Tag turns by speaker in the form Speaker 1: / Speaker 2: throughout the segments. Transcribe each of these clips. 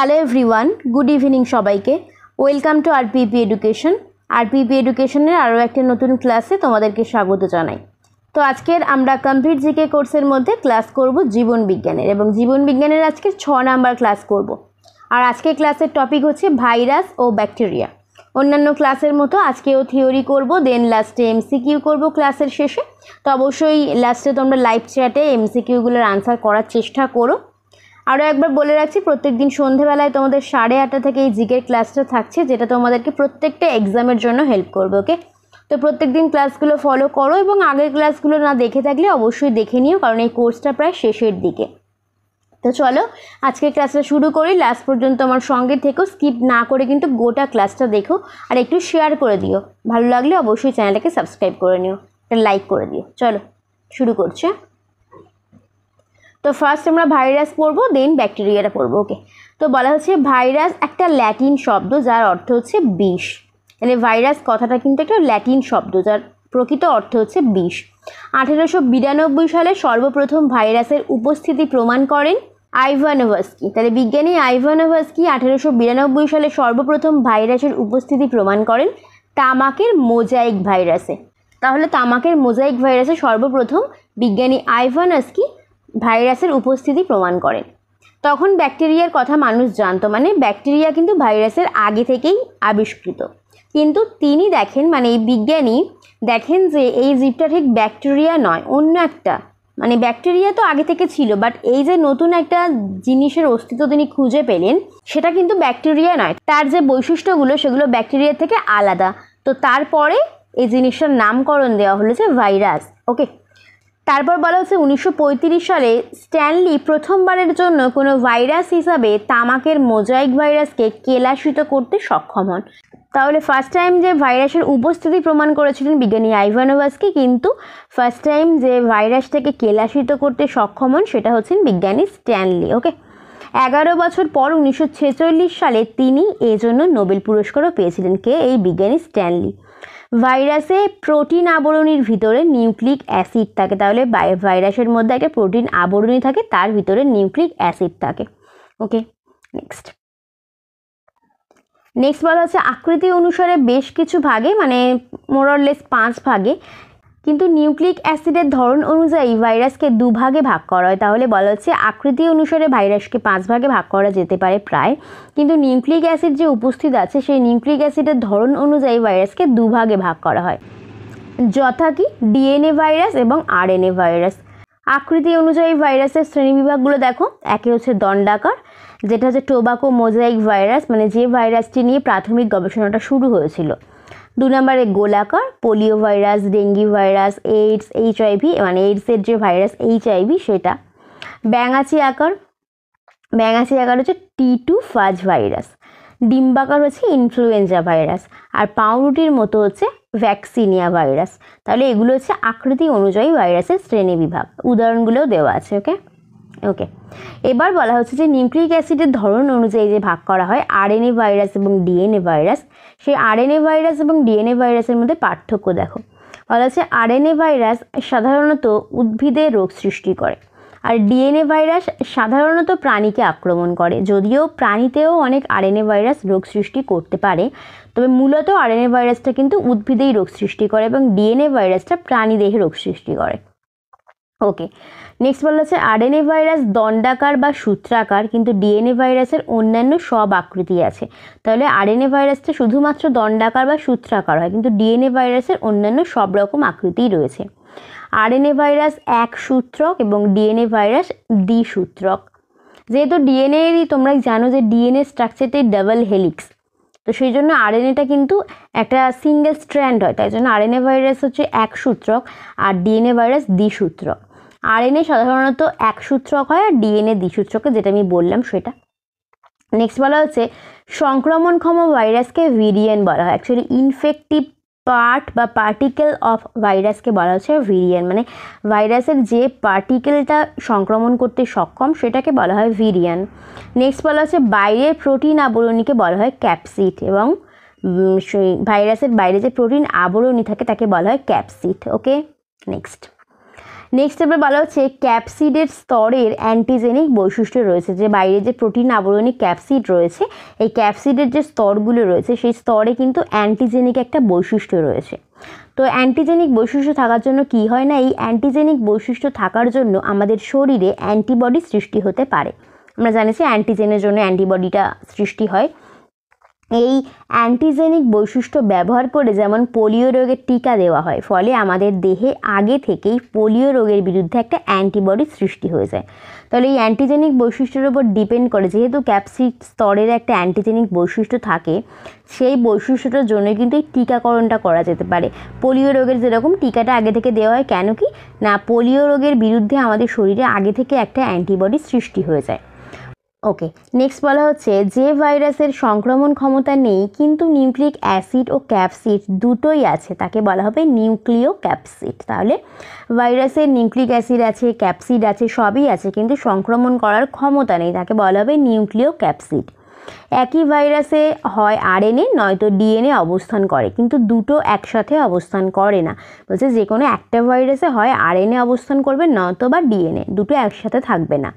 Speaker 1: Hello everyone good evening সবাইকে welcome to RPP education RPP এডুকেশনের আরও একটা নতুন ক্লাসে তোমাদেরকে স্বাগত জানাই তো আজকের আমরা কমপ্লিট জিকে কোর্সের মধ্যে ক্লাস করব জীবন বিজ্ঞানের এবং জীবন বিজ্ঞানের আজকে ছ নাম্বার ক্লাস করব আর আজকে ক্লাসের টপিক হচ্ছে ভাইরাস ও ব্যাকটেরিয়া অন্যান্য ক্লাসের মতো আজকেও থিওরি করব দেন লাস্টে এমসিকিউ করব ক্লাসের শেষে তো অবশ্যই লাস্টে তোমরা লাইভ চ্যাটে এমসিকিউগুলোর আনসার করার চেষ্টা করো আরও একবার বলে রাখছি প্রত্যেক দিন সন্ধেবেলায় তোমাদের সাড়ে আটটা থেকে এই জিকের ক্লাসটা থাকছে যেটা তোমাদেরকে প্রত্যেকটা এক্সামের জন্য হেল্প করবে ওকে তো প্রত্যেক দিন ক্লাসগুলো ফলো করো এবং আগের ক্লাসগুলো না দেখে থাকলে অবশ্যই দেখে নিও কারণ এই কোর্সটা প্রায় শেষের দিকে তো চলো আজকের ক্লাসটা শুরু করি লাস্ট পর্যন্ত আমার সঙ্গে থেকেও স্কিপ না করে কিন্তু গোটা ক্লাসটা দেখো আর একটু শেয়ার করে দিও ভালো লাগলে অবশ্যই চ্যানেলটাকে সাবস্ক্রাইব করে নিও একটা লাইক করে দিও চলো শুরু করছে তো ফার্স্ট আমরা ভাইরাস পড়বো দেন ব্যাকটেরিয়াটা পড়বো ওকে তো বলা হচ্ছে ভাইরাস একটা ল্যাটিন শব্দ যার অর্থ হচ্ছে বিষ তাহলে মানে ভাইরাস কথাটা কিন্তু একটা ল্যাটিন শব্দ যার প্রকৃত অর্থ হচ্ছে বিষ আঠেরোশো বিরানব্বই সালে সর্বপ্রথম ভাইরাসের উপস্থিতি প্রমাণ করেন আইভানোভাস্কি তাহলে বিজ্ঞানী আইভানোভাস্কি আঠেরোশো বিরানব্বই সালে সর্বপ্রথম ভাইরাসের উপস্থিতি প্রমাণ করেন তামাকের মোজাইক ভাইরাসে তাহলে তামাকের মোজাইক ভাইরাসে সর্বপ্রথম বিজ্ঞানী আইভানাস্কি ভাইরাসের উপস্থিতি প্রমাণ করেন তখন ব্যাকটেরিয়ার কথা মানুষ জানতো মানে ব্যাকটেরিয়া কিন্তু ভাইরাসের আগে থেকেই আবিষ্কৃত কিন্তু তিনি দেখেন মানে এই বিজ্ঞানী দেখেন যে এই জীবটা ঠিক ব্যাকটেরিয়া নয় অন্য একটা মানে ব্যাকটেরিয়া তো আগে থেকে ছিল বাট এই যে নতুন একটা জিনিসের অস্তিত্ব তিনি খুঁজে পেলেন সেটা কিন্তু ব্যাকটেরিয়া নয় তার যে বৈশিষ্ট্যগুলো সেগুলো ব্যাকটেরিয়া থেকে আলাদা তো তারপরে এই জিনিসটার নামকরণ দেওয়া হলো যে ভাইরাস ওকে তারপর বলা হচ্ছে উনিশশো সালে স্ট্যানলি প্রথমবারের জন্য কোনো ভাইরাস হিসাবে তামাকের মোজাইক ভাইরাসকে কেলাসিত করতে সক্ষম হন তাহলে ফার্স্ট টাইম যে ভাইরাসের উপস্থিতি প্রমাণ করেছিলেন বিজ্ঞানী আইভানোভাসকে কিন্তু ফার্স্ট টাইম যে ভাইরাসটাকে কেলাসিত করতে সক্ষম হন সেটা হচ্ছেন বিজ্ঞানী স্ট্যানলি ওকে এগারো বছর পর উনিশশো সালে তিনি এজন্য নোবেল পুরস্কারও পেয়েছিলেন কে এই বিজ্ঞানী স্ট্যানলি ভাইরাসে প্রোটিন আবরণীর ভিতরে নিউক্লিক অ্যাসিড থাকে তাহলে ভাইরাসের মধ্যে একটা প্রোটিন আবরণী থাকে তার ভিতরে নিউক্লিক অ্যাসিড থাকে ওকে নেক্সট নেক্সট বলা হচ্ছে আকৃতি অনুসারে বেশ কিছু ভাগে মানে মোরলেস পাঁচ ভাগে কিন্তু নিউক্লিক অ্যাসিডের ধরন অনুযায়ী ভাইরাসকে দুভাগে ভাগ করা হয় তাহলে বলা হচ্ছে আকৃতি অনুসারে ভাইরাসকে পাঁচ ভাগে ভাগ করা যেতে পারে প্রায় কিন্তু নিউক্লিক অ্যাসিড যে উপস্থিত আছে সেই নিউক্লিক অ্যাসিডের ধরন অনুযায়ী ভাইরাসকে দুভাগে ভাগ করা হয় যথা কি ডিএনএ ভাইরাস এবং আরএনএ ভাইরাস আকৃতি অনুযায়ী ভাইরাসের শ্রেণীবিভাগগুলো দেখো একে হচ্ছে দণ্ডাকার যেটা হচ্ছে টোবাকো মোজাইক ভাইরাস মানে যে ভাইরাসটি নিয়ে প্রাথমিক গবেষণাটা শুরু হয়েছিল দু নম্বরে গোলাকার polio virus dengue virus AIDS HIV মানে এইডসের যে ভাইরাস এইচআইভি সেটা ব্যাঙাচি আকার ব্যাঙাচি আকার হচ্ছে টি টু ফাজ ভাইরাস ডিম্বাকার হচ্ছে ইনফ্লুয়েঞ্জা ভাইরাস আর পাউরুটির মতো হচ্ছে ভ্যাকসিনিয়া ভাইরাস তাহলে এগুলো হচ্ছে আকৃতি অনুযায়ী ভাইরাসের শ্রেণী বিভাগ উদাহরণগুলোও দেওয়া আছে ওকে ওকে এবার বলা হচ্ছে যে নিউক্লিক অ্যাসিডের ধরন অনুযায়ী যে ভাগ করা হয় আরএনএ ভাইরাস এবং ডিএনএ ভাইরাস সেই আরএনএ ভাইরাস এবং ডিএনএ ভাইরাসের মধ্যে পার্থক্য দেখো বলা হচ্ছে আরএনএ ভাইরাস সাধারণত উদ্ভিদে রোগ সৃষ্টি করে আর ডিএনএ ভাইরাস সাধারণত প্রাণীকে আক্রমণ করে যদিও প্রাণীতেও অনেক আরএনএ ভাইরাস রোগ সৃষ্টি করতে পারে তবে মূলত আরএনএ ভাইরাসটা কিন্তু উদ্ভিদেই রোগ সৃষ্টি করে এবং ডিএনএ ভাইরাসটা প্রাণীদেহে রোগ সৃষ্টি করে ওকে নেক্সট বলা হচ্ছে আরএনএ ভাইরাস দণ্ডাকার বা সূত্রাকার কিন্তু ডিএনএ ভাইরাসের অন্যান্য সব আকৃতি আছে তাহলে আরএনএ ভাইরাসটা শুধুমাত্র দণ্ডাকার বা সূত্রাকার হয় কিন্তু ডিএনএ ভাইরাসের অন্যান্য সব রকম আকৃতিই রয়েছে আরএনএ ভাইরাস এক সূত্রক এবং ডিএনএ ভাইরাস দ্বিসূত্রক যেহেতু ডিএনএরই তোমরা জানো যে ডিএনএ স্ট্রাকচারটাই ডাবল হেলিক্স তো সেই জন্য আরএনএটা কিন্তু একটা সিঙ্গেল স্ট্র্যান্ড হয় তাই জন্য আরএনএ ভাইরাস হচ্ছে এক সূত্রক আর ডিএনএ ভাইরাস দ্বিসূত্রক আরএনএ সাধারণত এক সূত্রক হয় আর ডিএনএ দ্বিসূত্রকে যেটা আমি বললাম সেটা নেক্সট বলা হচ্ছে সংক্রমণক্ষম ভাইরাসকে ভিরিয়েন বলা হয় অ্যাকচুয়ালি ইনফেক্টিভ পার্ট বা পার্টিকেল অফ ভাইরাসকে বলা হচ্ছে ভিরিয়েন মানে ভাইরাসের যে পার্টিকেলটা সংক্রমণ করতে সক্ষম সেটাকে বলা হয় ভিরিয়ান নেক্সট বলা হচ্ছে বাইরের প্রোটিন আবরণীকে বলা হয় ক্যাপসিড এবং ভাইরাসের বাইরে যে প্রোটিন আবরণী থাকে তাকে বলা হয় ক্যাপসিড ওকে নেক্সট নেক্সট এবার বলা হচ্ছে ক্যাপসিডের স্তরের অ্যান্টিজেনিক বৈশিষ্ট্য রয়েছে যে বাইরে যে প্রোটিন আবরণী ক্যাপসিড রয়েছে এই ক্যাপসিডের যে স্তরগুলো রয়েছে সেই স্তরে কিন্তু অ্যান্টিজেনিক একটা বৈশিষ্ট্য রয়েছে তো অ্যান্টিজেনিক বৈশিষ্ট্য থাকার জন্য কি হয় না এই অ্যান্টিজেনিক বৈশিষ্ট্য থাকার জন্য আমাদের শরীরে অ্যান্টিবডি সৃষ্টি হতে পারে আমরা জানি যে অ্যান্টিজেনের জন্য অ্যান্টিবডিটা সৃষ্টি হয় এই অ্যান্টিজেনিক বৈশিষ্ট্য ব্যবহার করে যেমন পোলিও রোগের টিকা দেওয়া হয় ফলে আমাদের দেহে আগে থেকেই পোলিও রোগের বিরুদ্ধে একটা অ্যান্টিবডি সৃষ্টি হয়ে যায় তাহলে এই অ্যান্টিজেনিক বৈশিষ্ট্যের উপর ডিপেন্ড করে যেহেতু ক্যাপসিড স্তরের একটা অ্যান্টিজেনিক বৈশিষ্ট্য থাকে সেই বৈশিষ্ট্যটার জন্য কিন্তু এই টিকাকরণটা করা যেতে পারে পোলিও রোগের যেরকম টিকাটা আগে থেকে দেওয়া হয় কেন কি না পোলিও রোগের বিরুদ্ধে আমাদের শরীরে আগে থেকে একটা অ্যান্টিবডি সৃষ্টি হয়ে যায় ওকে নেক্সট বলা হচ্ছে যে ভাইরাসের সংক্রমণ ক্ষমতা নেই কিন্তু নিউক্লিক অ্যাসিড ও ক্যাপসিড দুটোই আছে তাকে বলা হবে নিউক্লিও ক্যাপসিড তাহলে ভাইরাসের নিউক্লিক অ্যাসিড আছে ক্যাপসিড আছে সবই আছে কিন্তু সংক্রমণ করার ক্ষমতা নেই তাকে বলা হবে নিউক্লিও ক্যাপসিড একই ভাইরাসে হয় আরএনএ নয়তো ডিএনএ অবস্থান করে কিন্তু দুটো একসাথে অবস্থান করে না বলছে যে কোনো একটা ভাইরাসে হয় আরএনএ অবস্থান করবে নয়তো বা ডিএনএ দুটো একসাথে থাকবে না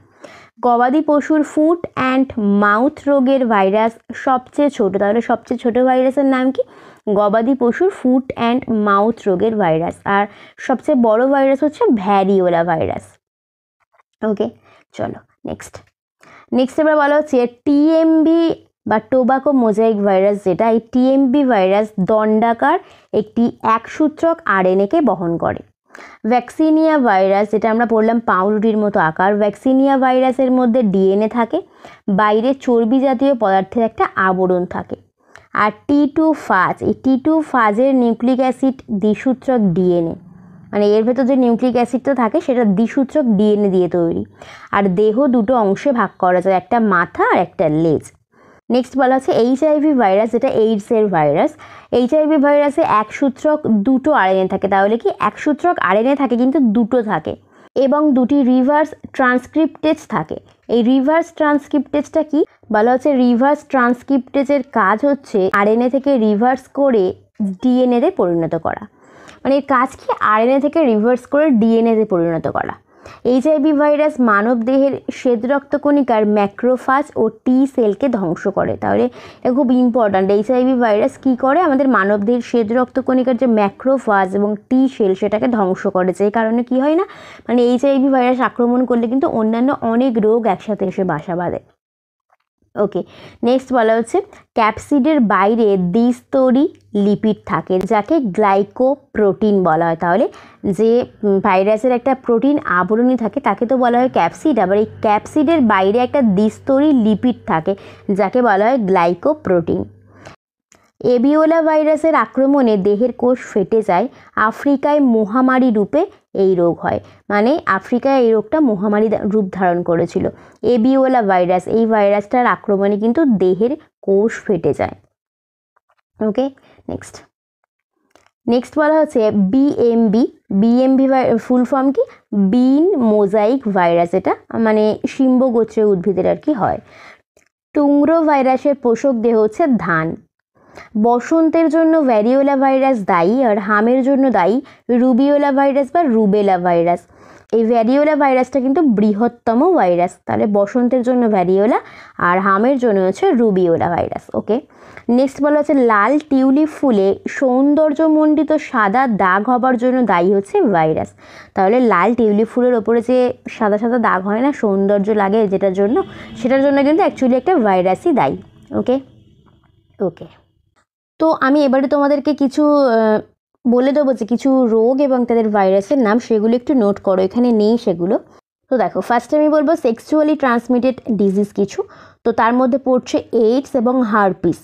Speaker 1: গবাদি পশুর ফুট অ্যান্ড মাউথ রোগের ভাইরাস সবচেয়ে ছোট তাহলে সবচেয়ে ছোট ভাইরাসের নাম কি গবাদি পশুর ফুট অ্যান্ড মাউথ রোগের ভাইরাস আর সবচেয়ে বড় ভাইরাস হচ্ছে ভ্যারিওলা ভাইরাস ওকে চলো নেক্সট নেক্সট এবার বলা হচ্ছে টিএমবি বা টোবাকো মোজাইক ভাইরাস যেটা এই টিএমবি ভাইরাস দণ্ডাকার একটি একসূত্রক আর এনএকে বহন করে ভ্যাকসিনিয়া ভাইরাস যেটা আমরা পড়লাম পাউরুটির মতো আকার ভ্যাকসিনিয়া ভাইরাসের মধ্যে ডিএনএ থাকে বাইরে চর্বি জাতীয় পদার্থের একটা আবরণ থাকে আর টি টু ফাজ এই টি টু ফাজের নিউক্লিক অ্যাসিড দ্বিসূত্রক ডিএনএ মানে এর ভেতর যে নিউক্লিক অ্যাসিডটা থাকে সেটা দ্বিসূত্রক ডিএনএ দিয়ে তৈরি আর দেহ দুটো অংশে ভাগ করা যায় একটা মাথা আর একটা লেজ নেক্সট বলা আছে এইচআইভি ভাইরাস যেটা এইডসের ভাইরাস এইচআইভি ভাইরাসে এক সূত্রক দুটো আরএনএ থাকে তাহলে কি এক সূত্রক আরএনএ থাকে কিন্তু দুটো থাকে এবং দুটি রিভার্স ট্রান্সক্রিপ্টেজ থাকে এই রিভার্স ট্রান্সক্রিপ্টেজটা কি বলা হচ্ছে রিভার্স ট্রান্সক্রিপ্টেজের কাজ হচ্ছে আরএনএ থেকে রিভার্স করে ডিএনএতে পরিণত করা মানে এর কাজ কি আরএনএ থেকে রিভার্স করে ডিএনএতে পরিণত করা এইচআইভি ভাইরাস মানবদেহের শ্বেত রক্তকণিকার ম্যাক্রোফাজ ও টি সেলকে ধ্বংস করে তাহলে এটা খুব ইম্পর্ট্যান্ট এইচআইভি ভাইরাস কী করে আমাদের মানবদেহের শ্বেত রক্তকণিকার যে ম্যাক্রোফাজ এবং টি সেল সেটাকে ধ্বংস করে যে কারণে কি হয় না মানে এইচআইভি ভাইরাস আক্রমণ করলে কিন্তু অন্যান্য অনেক রোগ একসাথে এসে বাসা বাঁধে ওকে নেক্সট বলা হচ্ছে ক্যাপসিডের বাইরে দ্বিস্তরী লিপিড থাকে যাকে গ্লাইকোপ্রোটিন বলা হয় তাহলে যে ভাইরাসের একটা প্রোটিন আবরণী থাকে তাকে তো বলা হয় ক্যাপসিড আবার এই ক্যাপসিডের বাইরে একটা দ্বিস্তরী লিপিড থাকে যাকে বলা হয় গ্লাইকোপ্রোটিন এবিওলা ভাইরাসের আক্রমণে দেহের কোষ ফেটে যায় আফ্রিকায় মহামারী রূপে এই রোগ হয় মানে আফ্রিকায় এই রোগটা মহামারী রূপ ধারণ করেছিল এবিওলা ভাইরাস এই ভাইরাসটার আক্রমণে কিন্তু দেহের কোষ ফেটে যায় ওকে নেক্সট নেক্সট বলা হচ্ছে বিএমবি বিএমবি ফুল ফর্ম কি বিন মোজাইক ভাইরাস এটা মানে সিম্ব গোত্রের উদ্ভিদের আর কি হয় টুংরো ভাইরাসের পোষক দেহ হচ্ছে ধান বসন্তের জন্য ভ্যারিওলা ভাইরাস দায়ী আর হামের জন্য দায়ী রুবিওলা ভাইরাস বা রুবেলা ভাইরাস এই ভ্যারিওলা ভাইরাসটা কিন্তু বৃহত্তম ভাইরাস তাহলে বসন্তের জন্য ভ্যারিওলা আর হামের জন্য হচ্ছে রুবিওলা ভাইরাস ওকে নেক্সট বলা হচ্ছে লাল টিউলিপ ফুলে সৌন্দর্যমণ্ডিত সাদা দাগ হবার জন্য দায়ী হচ্ছে ভাইরাস তাহলে লাল টিউলিপ ফুলের ওপরে যে সাদা সাদা দাগ হয় না সৌন্দর্য লাগে যেটার জন্য সেটার জন্য কিন্তু অ্যাকচুয়ালি একটা ভাইরাসই দায়ী ওকে ওকে তো আমি এবারে তোমাদেরকে কিছু বলে দেবো যে কিছু রোগ এবং তাদের ভাইরাসের নাম সেগুলো একটু নোট করো এখানে নেই সেগুলো তো দেখো ফার্স্টে আমি বলবো সেক্সুয়ালি ট্রান্সমিটেড ডিজিজ কিছু তো তার মধ্যে পড়ছে এইডস এবং হারপিস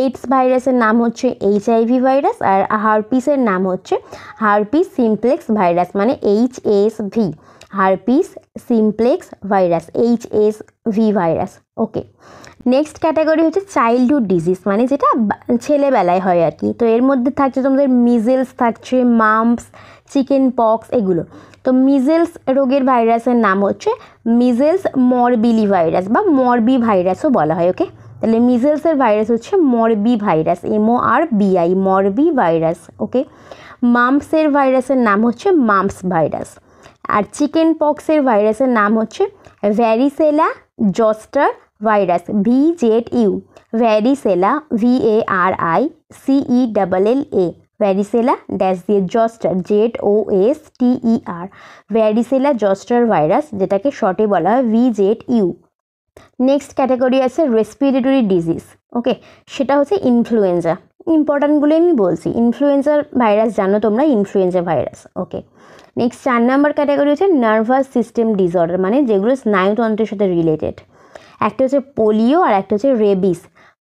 Speaker 1: এইডস ভাইরাসের নাম হচ্ছে এইচআইভি ভাইরাস আর হারপিসের নাম হচ্ছে হারপিস সিমপ্লেক্স ভাইরাস মানে H S V herpes simplex virus H S V virus okay next category হচ্ছে চাইল্ডহুড ডিজিজ মানে যেটা ছেলেবেলায় হয় আর কি তো এর মধ্যে থাকছে তোমাদের মিজেলস থাকছে মাম্পস চিকেন পক্স এগুলো তো মিজেলস রোগের ভাইরাসের নাম হচ্ছে মিজেলস মরবিলি ভাইরাস বা মরবি ভাইরাসও বলা হয় ওকে তাহলে মিজেলসের ভাইরাস হচ্ছে মরবি ভাইরাস এমও আর বিআই মরবি ভাইরাস ওকে মাম্পসের ভাইরাসের নাম হচ্ছে মাম্পস ভাইরাস আর চিকেন পক্সের ভাইরাসের নাম হচ্ছে varicella zoster virus V Z U varicella V A R I C E double L A varicella dash দিয়ে zoster Z O S T E R varicella zoster virus যেটাকে শর্টে বলা হয় V Z U next category আছে respiratory disease okay সেটা হচ্ছে influenza ইম্পর্ট্যান্টগুলো আমি বলছি ইনফ্লুয়েঞ্জার ভাইরাস জানো তোমরা ইনফ্লুয়েঞ্জা ভাইরাস ওকে নেক্সট চার নাম্বার ক্যাটাগরি হচ্ছে নার্ভাস সিস্টেম ডিসঅর্ডার মানে যেগুলো স্নায়ুতন্ত্রের সাথে রিলেটেড একটা হচ্ছে পোলিও আর একটা হচ্ছে রেবিস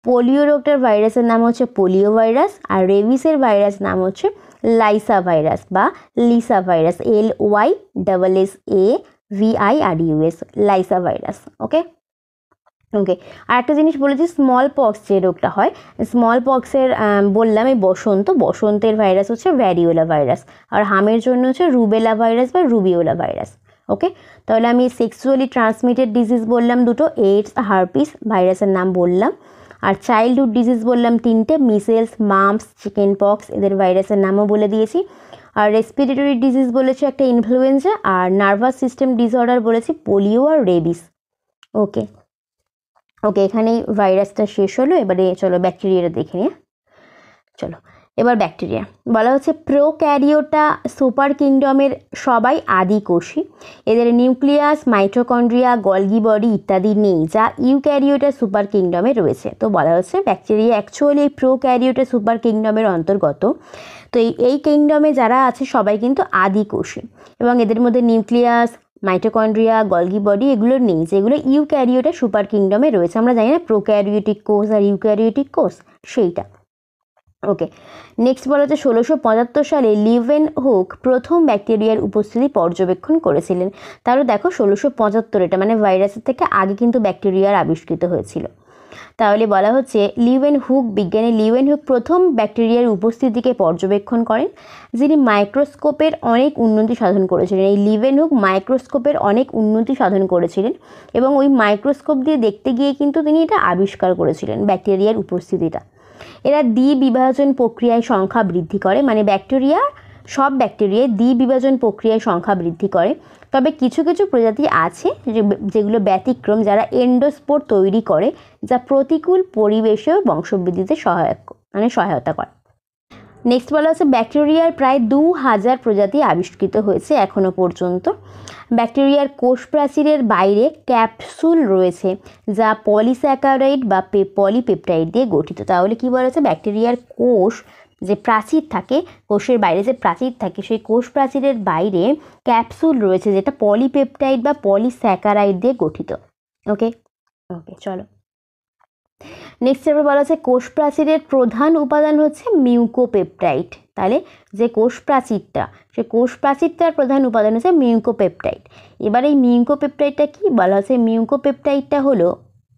Speaker 1: পোলিও রোগটার ভাইরাসের নাম হচ্ছে পোলিও ভাইরাস আর রেবিসের ভাইরাস নাম হচ্ছে লাইসা ভাইরাস বা lyssa virus L Y double S A V I R U S lyssa virus okay okay আর একটা জিনিস বলেছি স্মল পক্স যে রোগটা হয় স্মল পক্সের বললাম এই বসন্ত বসন্তের ভাইরাস হচ্ছে ভ্যারিওলা ভাইরাস আর হামের জন্য হচ্ছে রুবেলা ভাইরাস বা রুবিওলা ভাইরাস ওকে তাহলে আমি সেক্সুয়ালি ট্রান্সমিটেড ডিজিজ বললাম দুটো এইডস হার্পিস ভাইরাসের নাম বললাম আর চাইল্ডহুড ডিজিজ বললাম তিনটে মিসেলস মামস চিকেন পক্স এদের ভাইরাসের নামও বলে দিয়েছি আর রেসপিরেটরি ডিজিজ বলেছি একটা ইনফ্লুয়েঞ্জা আর নার্ভাস সিস্টেম ডিসঅর্ডার বলেছি পোলিও আর রেবিস ওকে ওকে এখানেই ভাইরাসটা শেষ হলো এবারে চলো ব্যাকটেরিয়াটা দেখে নিয়ে হ্যাঁ? চলো এবার ব্যাকটেরিয়া বলা হচ্ছে প্রোক্যারিওটা সুপার কিংডমের সবাই আদি কোষী এদের নিউক্লিয়াস মাইট্রোকন্ড্রিয়া গলগি বডি ইত্যাদি নেই যা ইউক্যারিওটা সুপার কিংডমে রয়েছে তো বলা হচ্ছে ব্যাকটেরিয়া অ্যাকচুয়ালি এই প্রোক্যারিওটা সুপার কিংডমের অন্তর্গত তো এই এই কিংডমে যারা আছে সবাই কিন্তু আদি কোষী এবং এদের মধ্যে নিউক্লিয়াস মাইটোকন্ড্রিয়া গলগি বডি এগুলোর নেই যেগুলো ইউক্যারিওটা সুপার কিংডমে রয়েছে আমরা জানি না প্রোক্যারিওটিক কোষ আর ইউক্যারিওটিক কোষ সেইটা ওকে নেক্সট বলা হচ্ছে ষোলোশো পঁচাত্তর সালে লিভেন হুক প্রথম ব্যাকটেরিয়ার উপস্থিতি পর্যবেক্ষণ করেছিলেন তাহলে দেখো ষোলোশো পঁচাত্তর এটা মানে ভাইরাসের থেকে আগে কিন্তু ব্যাকটেরিয়ার আবিষ্কৃত হয়েছিল তাহলে বলা হচ্ছে লিভেন হুক বিজ্ঞানী লিভেন হুক প্রথম ব্যাকটেরিয়ার উপস্থিতিকে পর্যবেক্ষণ করেন যিনি মাইক্রোস্কোপের অনেক উন্নতি সাধন করেছিলেন এই লিভেন হুক মাইক্রোস্কোপের অনেক উন্নতি সাধন করেছিলেন এবং ওই মাইক্রোস্কোপ দিয়ে দেখতে গিয়ে কিন্তু তিনি এটা আবিষ্কার করেছিলেন ব্যাকটেরিয়ার উপস্থিতিটা এরা দ্বি বিভাজন প্রক্রিয়ায় সংখ্যা বৃদ্ধি করে মানে ব্যাকটেরিয়া সব ব্যাকটেরিয়ায় দ্বি বিভাজন প্রক্রিয়ায় সংখ্যা বৃদ্ধি করে তবে কিছু কিছু প্রজাতি আছে যেগুলো ব্যতিক্রম যারা এন্ডোস্পোর তৈরি করে যা প্রতিকূল পরিবেশেও বংশবৃদ্ধিতে সহায়ক মানে সহায়তা করে নেক্সট বলা হচ্ছে ব্যাকটেরিয়ার প্রায় দু হাজার প্রজাতি আবিষ্কৃত হয়েছে এখনও পর্যন্ত ব্যাকটেরিয়ার কোষ প্রাচীরের বাইরে ক্যাপসুল রয়েছে যা পলিস্যাকারাইড বা পলিপেপটাইড দিয়ে গঠিত তাহলে কি বলা হচ্ছে ব্যাকটেরিয়ার কোষ যে প্রাচীর থাকে কোষের বাইরে যে প্রাচীর থাকে সেই কোষ প্রাচীরের বাইরে ক্যাপসুল রয়েছে যেটা পলিপেপটাইড বা পলিস্যাকারাইড দিয়ে গঠিত ওকে ওকে চলো নেক্সট এবার বলা আছে কোষ প্রাচীরের প্রধান উপাদান হচ্ছে মিউকোপেপটাইট তাহলে যে কোষ প্রাচীরটা সে কোষ প্রাচীরটার প্রধান উপাদান হচ্ছে মিউকোপেপটাইট এবার এই মিউকোপেপটাইটটা কী বলা হচ্ছে মিউকোপেপটাইটটা হলো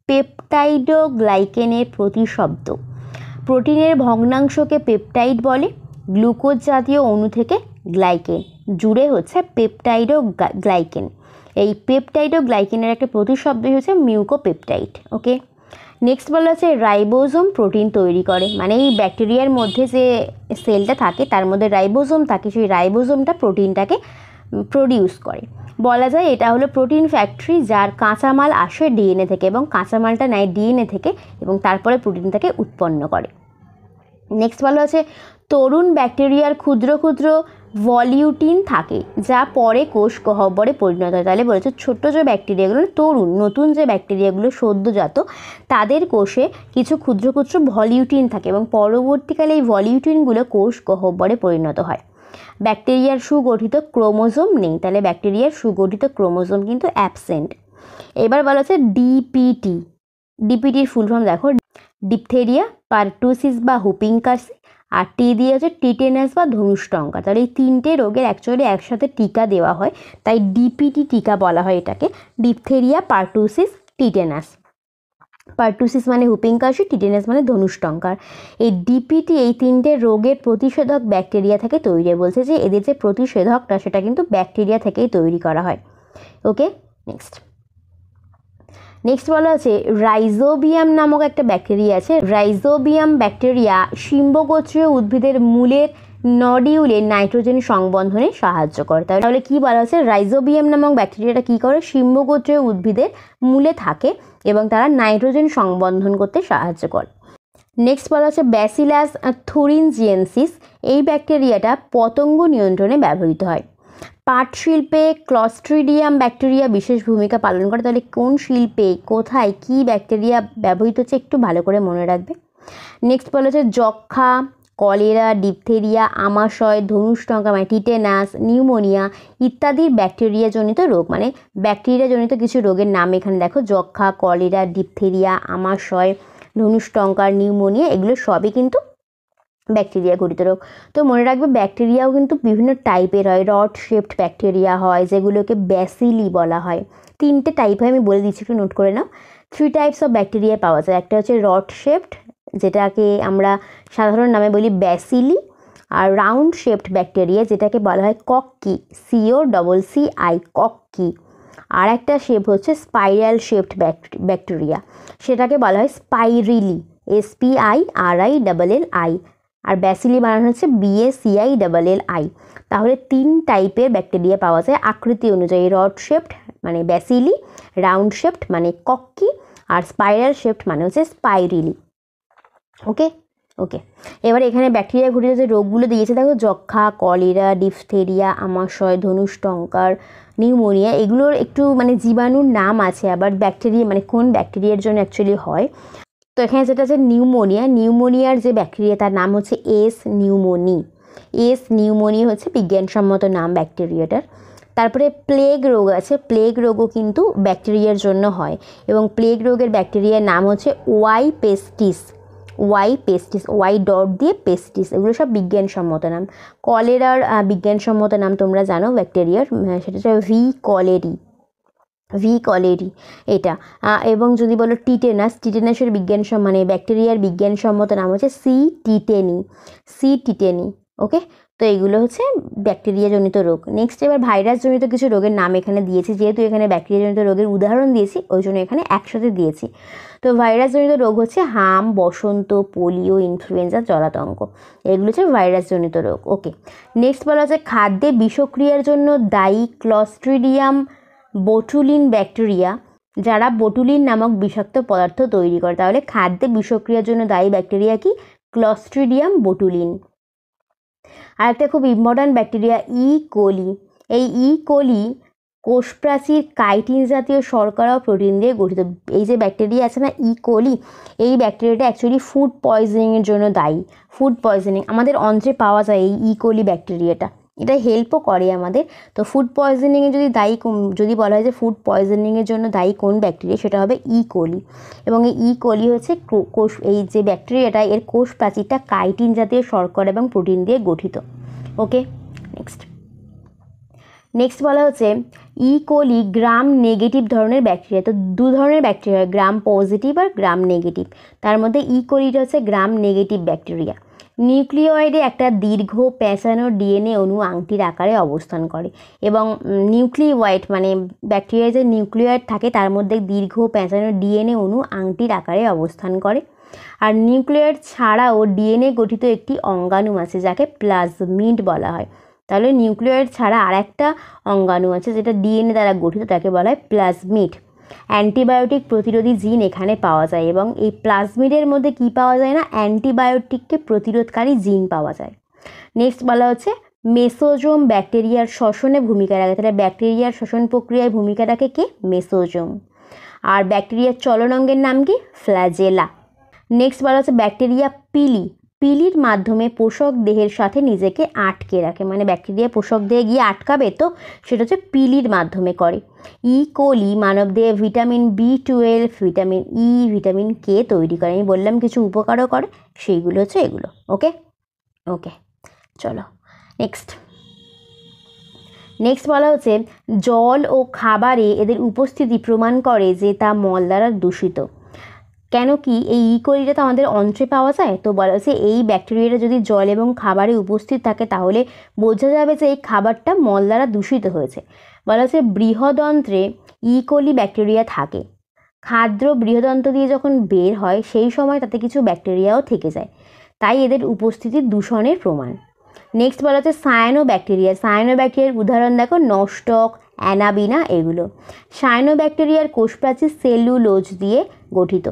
Speaker 1: পেপটাইডোগ্লাইকেনের প্রতিশব্দ প্রোটিনের ভগ্নাংশকে পেপটাইড বলে গ্লুকোজ জাতীয় অণু থেকে গ্লাইকেন জুড়ে হচ্ছে পেপটাইডো গ্লাইকেন এই পেপটাইডো গ্লাইকেনের একটা প্রতিশব্দই হচ্ছে মিউকোপেপটাইট ওকে নেক্সট বলা আছে রাইবোজোম প্রোটিন তৈরি করে মানে এই ব্যাকটেরিয়ার মধ্যে যে সেলটা থাকে তার মধ্যে রাইবোজোম থাকে সেই রাইবোজোমটা প্রোটিনটাকে প্রডিউস করে বলা যায় এটা হলো প্রোটিন ফ্যাক্টরি যার কাঁচামাল আসে ডিএনএ থেকে এবং কাঁচামালটা নেয় ডিএনএ থেকে এবং তারপরে প্রোটিনটাকে উৎপন্ন করে নেক্সট বলা হচ্ছে তরুণ ব্যাকটেরিয়ার ক্ষুদ্র ক্ষুদ্র ভলিউটিন থাকে যা পরে কোষ গহ্বরে পরিণত হয় তাহলে বলেছে ছোট্ট যে ব্যাকটেরিয়াগুলো তরুণ নতুন যে ব্যাকটেরিয়াগুলো সদ্যজাত তাদের কোষে কিছু ক্ষুদ্র ক্ষুদ্র ভলিউটিন থাকে এবং পরবর্তীকালে এই ভলিউটিনগুলো কোষ গহ্বরে পরিণত হয় ব্যাকটেরিয়ার সুগঠিত ক্রোমোজোম নেই তাহলে ব্যাকটেরিয়ার সুগঠিত ক্রোমোজোম কিন্তু অ্যাবসেন্ট এবার বলা হচ্ছে ডিপিটি ডিপিটির ফুল ফর্ম দেখো ডিপথেরিয়া পারটুসিস বা হুপিংকার্স আর টি দিয়ে হচ্ছে টিটেনাস বা ধনুষ্টঙ্কা তাহলে এই তিনটে রোগের অ্যাকচুয়ালি একসাথে টিকা দেওয়া হয় তাই ডিপিটি টিকা বলা হয় এটাকে ডিপথেরিয়া পার্টুসিস টিটেনাস পার্টুসিস মানে হুপিং কাশি টিটেনাস মানে ধনুষ্টঙ্কার এই ডিপিটি এই তিনটে রোগের প্রতিষেধক ব্যাকটেরিয়া থেকে তৈরি বলছে যে এদের যে প্রতিষেধকটা সেটা কিন্তু ব্যাকটেরিয়া থেকেই তৈরি করা হয় ওকে নেক্সট নেক্সট বলা আছে রাইজোবিয়াম নামক একটা ব্যাকটেরিয়া আছে রাইজোবিয়াম ব্যাকটেরিয়া শিম্বগোত্রীয় উদ্ভিদের মূলের নডিউলে নাইট্রোজেন সংবন্ধনে সাহায্য করে তাহলে কি বলা হচ্ছে রাইজোবিয়াম নামক ব্যাকটেরিয়াটা কি করে শিম্বগোত্রীয় উদ্ভিদের মূলে থাকে এবং তারা নাইট্রোজেন সংবন্ধন করতে সাহায্য করে নেক্সট বলা হচ্ছে ব্যাসিলাস থুরিনজিয়েন্সিস এই ব্যাকটেরিয়াটা পতঙ্গ নিয়ন্ত্রণে ব্যবহৃত হয় পাট শিল্পে ক্লস্ট্রিডিয়াম ব্যাকটেরিয়া বিশেষ ভূমিকা পালন করে তাহলে কোন শিল্পে কোথায় কি ব্যাকটেরিয়া ব্যবহৃত হচ্ছে একটু ভালো করে মনে রাখবে নেক্সট বলা হচ্ছে যক্ষা কলেরা ডিপথেরিয়া আমাশয় ধনুষ্টঙ্কা মানে টিটেনাস নিউমোনিয়া ইত্যাদির ব্যাকটেরিয়াজনিত রোগ মানে ব্যাকটেরিয়াজনিত কিছু রোগের নাম এখানে দেখো যক্ষা কলেরা ডিপথেরিয়া আমাশয় ধনুষ্টঙ্কার নিউমোনিয়া এগুলো সবই কিন্তু ব্যাকটেরিয়া ঘটিত রোগ তো মনে রাখবে ব্যাকটেরিয়াও কিন্তু বিভিন্ন টাইপের হয় রড শেপড ব্যাকটেরিয়া হয় যেগুলোকে ব্যাসিলি বলা হয় তিনটে টাইপ হয় আমি বলে দিচ্ছি একটু নোট করে নাও থ্রি টাইপস অফ ব্যাকটেরিয়া পাওয়া যায় একটা হচ্ছে রড শেপড যেটাকে আমরা সাধারণ নামে বলি ব্যাসিলি আর রাউন্ড শেপড ব্যাকটেরিয়া যেটাকে বলা হয় cocci C O double C I cocci আর একটা শেপ হচ্ছে স্পাইরাল শেপড ব্যাকটেরিয়া সেটাকে বলা হয় spirilli S P I R I double L I আর ব্যাসিলি বানানো হচ্ছে বিএসিআই ডাবল এল আই তাহলে তিন টাইপের ব্যাকটেরিয়া পাওয়া যায় আকৃতি অনুযায়ী রড শেপড মানে ব্যাসিলি রাউন্ড শেপড মানে কক্কি আর স্পাইরাল শেপড মানে হচ্ছে স্পাইরিলি ওকে ওকে এবার এখানে ব্যাকটেরিয়া ঘটিত যে রোগগুলো দিয়েছে দেখো যক্ষা কলেরা ডিপথেরিয়া আমাশয় ধনুষ্টঙ্কার নিউমোনিয়া এগুলোর একটু মানে জীবাণুর নাম আছে আবার ব্যাকটেরিয়া মানে কোন ব্যাকটেরিয়ার জন্য অ্যাকচুয়ালি হয় তো এখানে যেটা আছে নিউমোনিয়া নিউমোনিয়ার যে ব্যাকটেরিয়া তার নাম হচ্ছে এস নিউমোনি এস নিউমোনি হচ্ছে বিজ্ঞানসম্মত নাম ব্যাকটেরিয়াটার তারপরে প্লেগ রোগ আছে প্লেগ রোগও কিন্তু ব্যাকটেরিয়ার জন্য হয় এবং প্লেগ রোগের ব্যাকটেরিয়ার নাম হচ্ছে Y pestis Y pestis Y dot দিয়ে পেস্টিস এগুলো সব বিজ্ঞানসম্মত নাম কলেরার বিজ্ঞানসম্মত নাম তোমরা জানো ব্যাকটেরিয়ার সেটা হচ্ছে ভি কলেরি ভি কলেরি এটা এবং যদি বলো টিটেনাস টিটেনাসের বিজ্ঞান মানে ব্যাকটেরিয়ার বিজ্ঞানসম্মত নাম হচ্ছে C tetani C tetani okay তো এগুলো হচ্ছে ব্যাকটেরিয়াজনিত রোগ নেক্সট এবার ভাইরাসজনিত কিছু রোগের নাম এখানে দিয়েছি যেহেতু এখানে ব্যাকটেরিয়াজনিত রোগের উদাহরণ দিয়েছি ওই জন্য এখানে একসাথে দিয়েছি তো ভাইরাসজনিত রোগ হচ্ছে হাম বসন্ত পোলিও ইনফ্লুয়েঞ্জা জলাতঙ্ক এগুলো হচ্ছে ভাইরাসজনিত রোগ ওকে নেক্সট বলা হচ্ছে খাদ্যে বিষক্রিয়ার জন্য দায়ী ক্লস্ট্রিডিয়াম বোটুলিন ব্যাকটেরিয়া যারা বোটুলিন নামক বিষাক্ত পদার্থ তৈরি করে তাহলে খাদ্যে বিষক্রিয়ার জন্য দায়ী ব্যাকটেরিয়া কি ক্লস্ট্রিডিয়াম বোটুলিন আর একটা খুব ইম্পর্ট্যান্ট ব্যাকটেরিয়া ই কোলি এই ই e. কোলি কোষপ্রাচীর কাইটিন জাতীয় শর্করা ও প্রোটিন দিয়ে গঠিত এই যে ব্যাকটেরিয়া আছে না ই e. কোলি এই ব্যাকটেরিয়াটা অ্যাকচুয়ালি ফুড পয়জনিংয়ের জন্য দায়ী ফুড পয়জনিং আমাদের অন্ত্রে পাওয়া যায় এই ই কোলি ব্যাকটেরিয়াটা এটা হেল্পও করে আমাদের তো ফুড পয়জনিংয়ে যদি দায়ী যদি বলা হয় যে ফুড পয়জনিংয়ের জন্য দায়ী কোন ব্যাকটেরিয়া সেটা হবে ই e. কোলি এবং এই ই e. কোলি হচ্ছে কোষ এই যে ব্যাকটেরিয়াটা এর কোষ প্রাচীরটা কাইটিন জাতীয় শর্করা এবং প্রোটিন দিয়ে গঠিত ওকে নেক্সট নেক্সট বলা হচ্ছে ইকোলি গ্রাম নেগেটিভ ধরনের ব্যাকটেরিয়া তো দু ধরনের ব্যাকটেরিয়া গ্রাম পজিটিভ আর গ্রাম নেগেটিভ তার মধ্যে ইকোলিটা e. হচ্ছে গ্রাম নেগেটিভ ব্যাকটেরিয়া নিউক্লিওয়েডে একটা দীর্ঘ প্যাঁচানো ডিএনএ অণু আংটির আকারে অবস্থান করে এবং নিউক্লিওয়াইড মানে ব্যাকটেরিয়ায় যে নিউক্লিওয়েড থাকে তার মধ্যে দীর্ঘ পেঁচানো ডিএনএ অণু আংটির আকারে অবস্থান করে আর নিউক্লিয়ার ছাড়াও ডিএনএ গঠিত একটি অঙ্গাণু আছে যাকে প্লাজমিড বলা হয় তাহলে নিউক্লিয়ার ছাড়া আর একটা অঙ্গাণু আছে যেটা ডিএনএ দ্বারা গঠিত তাকে বলা হয় প্লাজমিড অ্যান্টিবায়োটিক প্রতিরোধী জিন এখানে পাওয়া যায় এবং এই প্লাজমিডের মধ্যে কি পাওয়া যায় না অ্যান্টিবায়োটিককে প্রতিরোধকারী জিন পাওয়া যায় নেক্সট বলা হচ্ছে মেসোজোম ব্যাকটেরিয়ার শ্বসনে ভূমিকা রাখে তাহলে ব্যাকটেরিয়ার শ্বসন প্রক্রিয়ায় ভূমিকা রাখে কে মেসোজোম আর ব্যাকটেরিয়ার চলন অঙ্গের নাম কি ফ্ল্যাজেলা নেক্সট বলা হচ্ছে ব্যাকটেরিয়া পিলি পিলির মাধ্যমে পোষক দেহের সাথে নিজেকে আটকে রাখে মানে ব্যাকটেরিয়া পোষক দেহে গিয়ে আটকাবে তো সেটা হচ্ছে পিলির মাধ্যমে করে ই কোলি মানবদেহে vitamin B twelve vitamin E vitamin K তৈরি করে আমি বললাম কিছু উপকারও করে সেইগুলো হচ্ছে এগুলো ওকে ওকে চলো নেক্সট নেক্সট বলা হচ্ছে জল ও খাবারে এদের উপস্থিতি প্রমাণ করে যে তা মল দ্বারা দূষিত কেন কি এই ইকোলিটা e. তো আমাদের অন্ত্রে পাওয়া যায় তো বলা হচ্ছে এই ব্যাকটেরিয়াটা যদি জল এবং খাবারে উপস্থিত থাকে তাহলে বোঝা যাবে যে এই খাবারটা মল দ্বারা দূষিত হয়েছে বলা হচ্ছে বৃহদন্ত্রে ইকোলি e. ব্যাকটেরিয়া থাকে খাদ্য বৃহদন্ত্র দিয়ে যখন বের হয় সেই সময় তাতে কিছু ব্যাকটেরিয়াও থেকে যায় তাই এদের উপস্থিতি দূষণের প্রমাণ নেক্সট বলা হচ্ছে সায়ানো ব্যাকটেরিয়া সায়ানো ব্যাকটেরিয়ার উদাহরণ দেখো নষ্টক অ্যানাবিনা এগুলো সায়ানো ব্যাকটেরিয়ার কোষপ্রাচীর সেলুলোজ দিয়ে গঠিত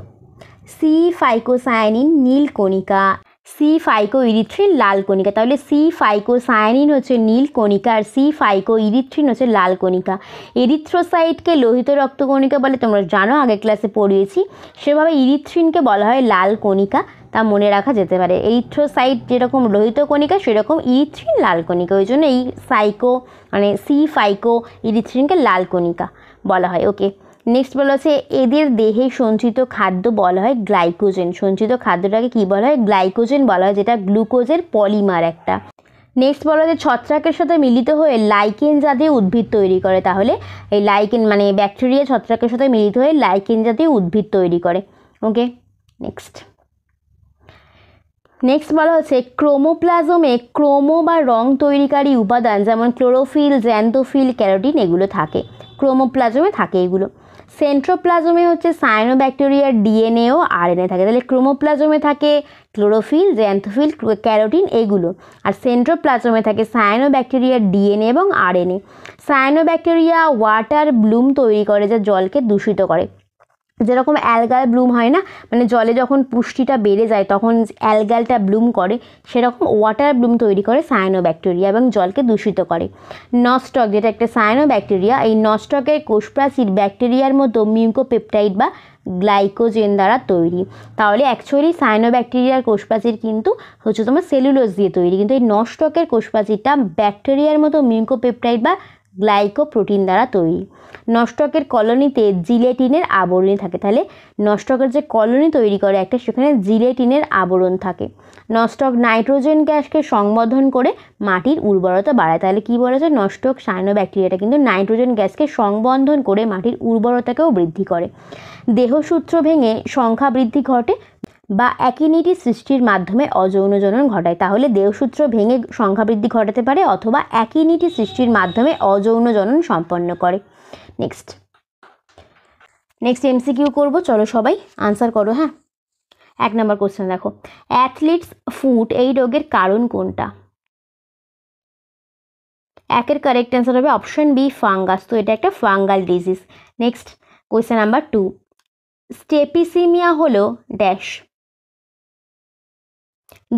Speaker 1: সি ফাইকোসায়ানিন নীল কণিকা সি ফাইকো ইরিথ্রিন লাল কণিকা তাহলে সি ফাইকো সায়ানিন হচ্ছে নীল কণিকা আর সি ফাইকো ইরিথ্রিন হচ্ছে লাল কণিকা ইরিথ্রোসাইটকে লোহিত রক্তকণিকা বলে তোমরা জানো আগে ক্লাসে পড়িয়েছি সেভাবে ইরিথ্রিনকে বলা হয় লাল কণিকা তা মনে রাখা যেতে পারে এইথ্রোসাইট যেরকম লোহিত কণিকা সেরকম ইরিথ্রিন লাল কণিকা ওই জন্য এই সাইকো মানে সি ফাইকো ইরিথ্রিনকে লাল কণিকা বলা হয় ওকে নেক্সট বলা হচ্ছে এদের দেহে সঞ্চিত খাদ্য বলা হয় গ্লাইকোজেন সঞ্চিত খাদ্যটাকে কি বলা হয় গ্লাইকোজেন বলা হয় যেটা গ্লুকোজের পলিমার একটা নেক্সট বলা হচ্ছে ছত্রাকের সাথে মিলিত হয়ে লাইকেন জাতীয় উদ্ভিদ তৈরি করে তাহলে এই লাইকেন মানে ব্যাকটেরিয়া ছত্রাকের সাথে মিলিত হয়ে লাইকেন জাতীয় উদ্ভিদ তৈরি করে ওকে নেক্সট নেক্সট বলা হচ্ছে ক্রোমোপ্লাজমে ক্রোমো বা রং তৈরিকারী উপাদান যেমন ক্লোরোফিল জ্যান্তোফিল ক্যারোটিন এগুলো থাকে ক্রোমোপ্লাজমে থাকে এগুলো সেন্ট্রোপ্লাজমে হচ্ছে সাইনোব্যাকটেরিয়ার ডিএনএ ও আরএনএ থাকে তাহলে ক্রোমোপ্লাজমে থাকে ক্লোরোফিল জ্যান্থোফিল ক্যারোটিন এগুলো আর সেন্ট্রোপ্লাজমে থাকে সায়ানোব্যাকটেরিয়ার ডিএনএ এবং আরএনএ ব্যাকটেরিয়া ওয়াটার ব্লুম তৈরি করে যা জলকে দূষিত করে যেরকম অ্যালগাল ব্লুম হয় না মানে জলে যখন পুষ্টিটা বেড়ে যায় তখন অ্যালগালটা ব্লুম করে সেরকম ওয়াটার ব্লুম তৈরি করে সায়ানো ব্যাকটেরিয়া এবং জলকে দূষিত করে নস্টক যেটা একটা সায়ানো ব্যাকটেরিয়া এই নস্টকের কোষপ্রাচীর ব্যাকটেরিয়ার মতো মিউকোপেপটাইড বা গ্লাইকোজেন দ্বারা তৈরি তাহলে অ্যাকচুয়ালি ব্যাকটেরিয়ার কোষপ্রাচীর কিন্তু হচ্ছে তোমার সেলুলোজ দিয়ে তৈরি কিন্তু এই নস্টকের কোষপ্রাচীরটা ব্যাকটেরিয়ার মতো মিউকোপেপটাইড বা গ্লাইকোপ্রোটিন দ্বারা তৈরি নষ্টকের কলোনিতে জিলেটিনের আবরণ থাকে তাহলে নষ্টকের যে কলোনি তৈরি করে একটা সেখানে জিলেটিনের আবরণ থাকে নষ্টক নাইট্রোজেন গ্যাসকে সংবর্ধন করে মাটির উর্বরতা বাড়ায় তাহলে কি বলেছে নষ্টক সাইনোব্যাকটেরিয়াটা কিন্তু নাইট্রোজেন গ্যাসকে সংবন্ধন করে মাটির উর্বরতাকেও বৃদ্ধি করে দেহসূত্র ভেঙে সংখ্যা বৃদ্ধি ঘটে বা অ্যাকিনিটি সৃষ্টির মাধ্যমে অযৌনজনন ঘটায় তাহলে দেহসূত্র ভেঙে সংখ্যাবৃদ্ধি ঘটাতে পারে অথবা অ্যাকিনিটি সৃষ্টির মাধ্যমে অযৌনজনন সম্পন্ন করে নেক্সট নেক্সট এমসিকিউ করবো চলো সবাই আনসার করো হ্যাঁ এক নম্বর কোশ্চেন দেখো অ্যাথলিটস ফুট এই রোগের কারণ কোনটা একের কারেক্ট অ্যান্সার হবে অপশন বি ফাঙ্গাস তো এটা একটা fungal disease next question number two স্টেপিসিমিয়া হলো ড্যাশ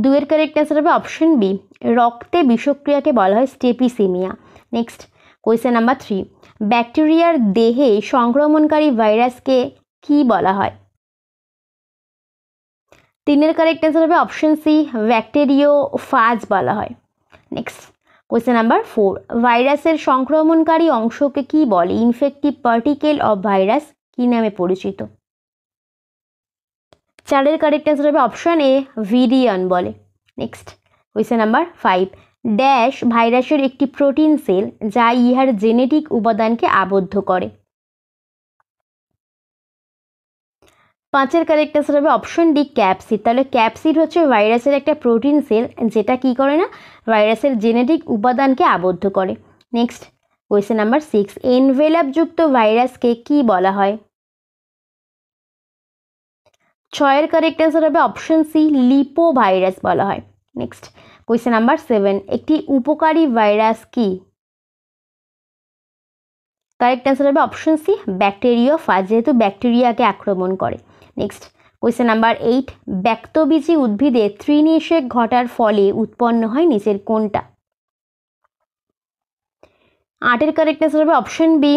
Speaker 1: দুয়ের কারেক্ট অ্যান্সার হবে অপশন বি রক্তে বিষক্রিয়াকে বলা হয় স্টেপিসিমিয়া নেক্সট কোয়েশ্চেন নাম্বার থ্রি ব্যাকটেরিয়ার দেহে সংক্রমণকারী ভাইরাসকে কি বলা হয় তিনের কারেক্ট অ্যান্সার হবে অপশন সি ব্যাকটেরিও ফাজ বলা হয় নেক্সট কোয়েশ্চেন নাম্বার ফোর ভাইরাসের সংক্রমণকারী অংশকে কি বলে ইনফেক্টিভ পার্টিকেল অফ ভাইরাস কি নামে পরিচিত চারের কারেক্ট অ্যান্সার হবে অপশান এ ভিডিয়ন বলে next question number five dash ভাইরাসের একটি প্রোটিন সেল যা ইহার জেনেটিক উপাদানকে আবদ্ধ করে পাঁচের কারেক্ট অ্যান্সার হবে অপশন ডি ক্যাপসিড তাহলে ক্যাপসিড হচ্ছে ভাইরাসের একটা প্রোটিন সেল যেটা কি করে না ভাইরাসের জেনেটিক উপাদানকে আবদ্ধ করে নেক্সট কোয়েশ্চেন নাম্বার সিক্স এনভেলাপযুক্ত ভাইরাসকে কি বলা হয় ছয়ের কারেক্ট অ্যান্সার হবে অপশন সি লিপো ভাইরাস বলা হয় নেক্সট কোয়েশ্চেন নাম্বার সেভেন একটি উপকারী ভাইরাস কি কারেক্ট অ্যান্সার হবে অপশন সি ব্যাকটেরিয়া ফাজ যেহেতু ব্যাকটেরিয়াকে আক্রমণ করে নেক্সট কোয়েশ্চেন নাম্বার এইট ব্যক্তবীজী উদ্ভিদে ত্রিনিষেক ঘটার ফলে উৎপন্ন হয় নিচের কোনটা আটের কারেক্ট অ্যান্সার হবে অপশন বি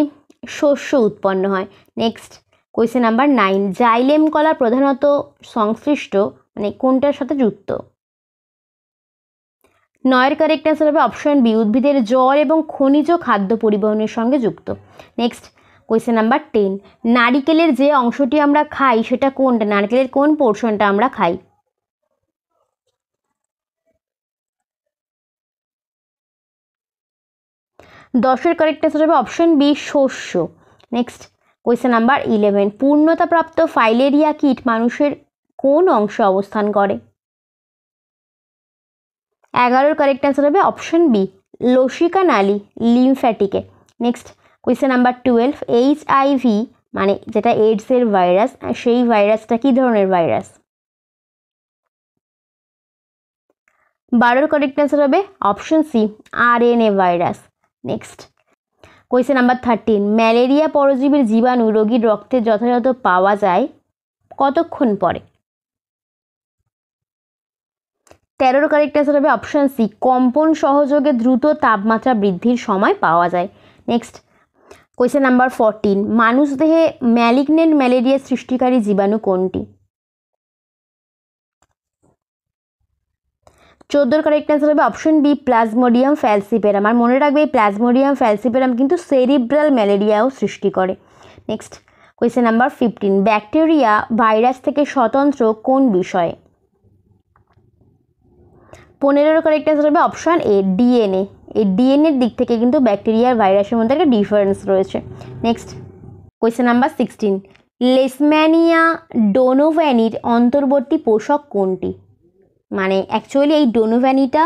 Speaker 1: শস্য উৎপন্ন হয় next question number nine xylem কলা প্রধানত সংশ্লিষ্ট মানে কোনটার সাথে যুক্ত নয়ের কারেক্ট অ্যান্সার হবে অপশন বি উদ্ভিদের জল এবং খনিজ খাদ্য পরিবহনের সঙ্গে যুক্ত নেক্সট কোয়েশ্চেন নাম্বার টেন নারিকেলের যে অংশটি আমরা খাই সেটা কোনটা নারকেলের কোন পোর্শনটা আমরা খাই দশের কারেক্ট অ্যান্সার হবে অপশন বি শস্য নেক্সট কোয়েশন নাম্বার ইলেভেন পূর্ণতাপ্রাপ্ত ফাইলেরিয়া কিট মানুষের কোন অংশে অবস্থান করে এগারোর কারেক্ট অ্যান্সার হবে অপশন বি লসিকা নালি লিমফ্যাটিকে next question number twelve H I V মানে যেটা এইডসের ভাইরাস সেই ভাইরাসটা কী ধরনের ভাইরাস বারোর কারেক্ট অ্যান্সার হবে option C R N A virus next question number thirteen malaria পরজীবীর জীবাণু রোগীর রক্তে যথাযথ পাওয়া যায় কতক্ষণ পরে তেরোর কারেক্ট অ্যান্সার হবে অপশান সি কম্পন সহযোগে দ্রুত তাপমাত্রা বৃদ্ধির সময় পাওয়া যায় নেক্সট কোয়েশ্চেন নাম্বার ফোরটিন মানুষ দেহে ম্যালিগনেন্ট ম্যালেরিয়া সৃষ্টিকারী জীবাণু কোনটি চোদ্দোর কারেক্ট অ্যান্সার হবে অপশন বি প্লাজমোডিয়াম ফ্যালসিপেরাম আর মনে রাখবে এই প্লাজমোডিয়াম ফ্যালসিপেরাম কিন্তু সেরিব্রাল ম্যালেরিয়াও সৃষ্টি করে next question number fifteen bacteria virus থেকে স্বতন্ত্র কোন বিষয়ে পনেরোর কারেক্ট অ্যান্সার হবে অপশান এ ডিএনএ এই ডিএনএর দিক থেকে কিন্তু ব্যাকটেরিয়া ভাইরাসের মধ্যে একটা ডিফারেন্স রয়েছে next question number sixteen leishmania ডোনোভ্যানির অন্তর্বর্তী পোষক কোনটি মানে অ্যাকচুয়ালি এই ডোনোভ্যানিটা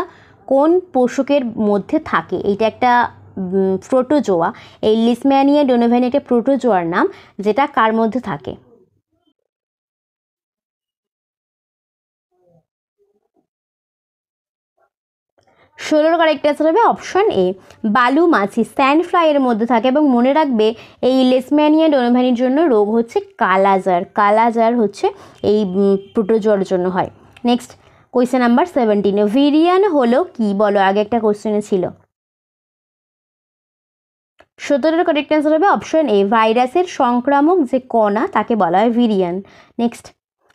Speaker 1: কোন পোষকের মধ্যে থাকে এইটা একটা প্রোটোজোয়া এই লিসম্যানিয়া ডোনোভ্যানি একটা প্রোটোজোয়ার নাম যেটা কার মধ্যে থাকে ষোলোর কারেক্ট অ্যান্সার হবে অপশন এ বালু মাছি স্যান্ড ফ্লাইয়ের মধ্যে থাকে এবং মনে রাখবে এই লেসম্যানিয়া ডোনোভ্যানির জন্য রোগ হচ্ছে কালাজার কালাজার হচ্ছে এই প্রোটোজোয়ার জন্য হয় নেক্সট কোয়েশ্চেন নাম্বার সেভেন্টিনে ভিরিয়ান হলো কি বলো আগে একটা কোয়েশ্চেনে ছিল সতেরোর কারেক্ট অ্যান্সার হবে অপশন এ ভাইরাসের সংক্রামক যে কণা তাকে বলা হয় virion next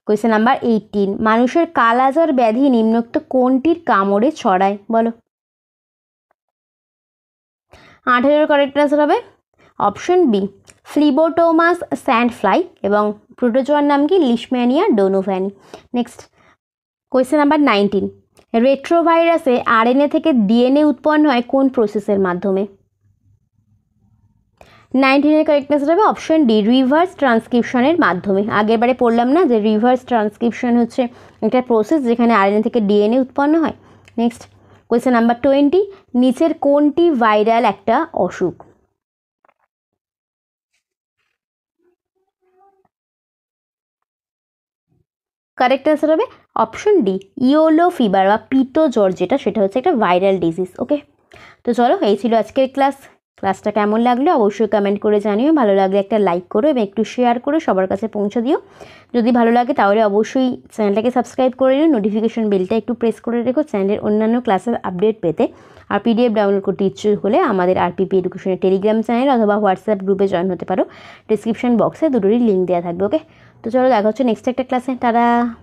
Speaker 1: question number eighteen মানুষের কালাজার ব্যাধি নিম্নোক্ত কোনটির কামড়ে ছড়ায় বলো আঠেরোর কারেক্ট অ্যান্সার হবে অপশন বি ফ্লিবোটোমাস স্যান্ডফ্লাই এবং প্রোটোজোয়ার নাম কি leishmania donovani next question number nineteen রেট্রোভাইরাসে আরএনএ থেকে ডিএনএ উৎপন্ন হয় কোন প্রসেসের মাধ্যমে নাইনটিনের কারেক্ট অ্যান্সার হবে অপশন ডি রিভার্স ট্রান্সক্রিপশনের মাধ্যমে আগেরবারে পড়লাম না যে রিভার্স ট্রান্সক্রিপশন হচ্ছে একটা প্রসেস যেখানে আরএনএ থেকে ডিএনএ উৎপন্ন হয় নেক্সট কোয়েশ্চেন নাম্বার টোয়েন্টি নিচের কোনটি ভাইরাল একটা অসুখ কারেক্ট অ্যান্সার হবে অপশন ডি ইয়োলো ফিভার বা পিটো জ্বর যেটা সেটা হচ্ছে একটা ভাইরাল ডিজিজ ওকে তো চলো এই ছিল আজকের ক্লাস ক্লাসটা কেমন লাগলো অবশ্যই কমেন্ট করে জানিও ভালো লাগলে একটা লাইক করো এবং একটু শেয়ার করো সবার কাছে পৌঁছে দিও যদি ভালো লাগে তাহলে অবশ্যই চ্যানেলটাকে সাবস্ক্রাইব করে নিও নোটিফিকেশন বেলটা একটু প্রেস করে রেখো চ্যানেলের অন্যান্য ক্লাসের আপডেট পেতে আর পিডিএফ ডাউনলোড করতে ইচ্ছুক হলে আমাদের আরপিপি এডুকেশনের টেলিগ্রাম চ্যানেল অথবা হোয়াটসঅ্যাপ গ্রুপে জয়েন হতে পারো ডিসক্রিপশন বক্সে দুটোরই লিঙ্ক দেওয়া থাকবে ওকে তো চলো দেখা হচ্ছে নেক্সট একটা ক্লাসে তারা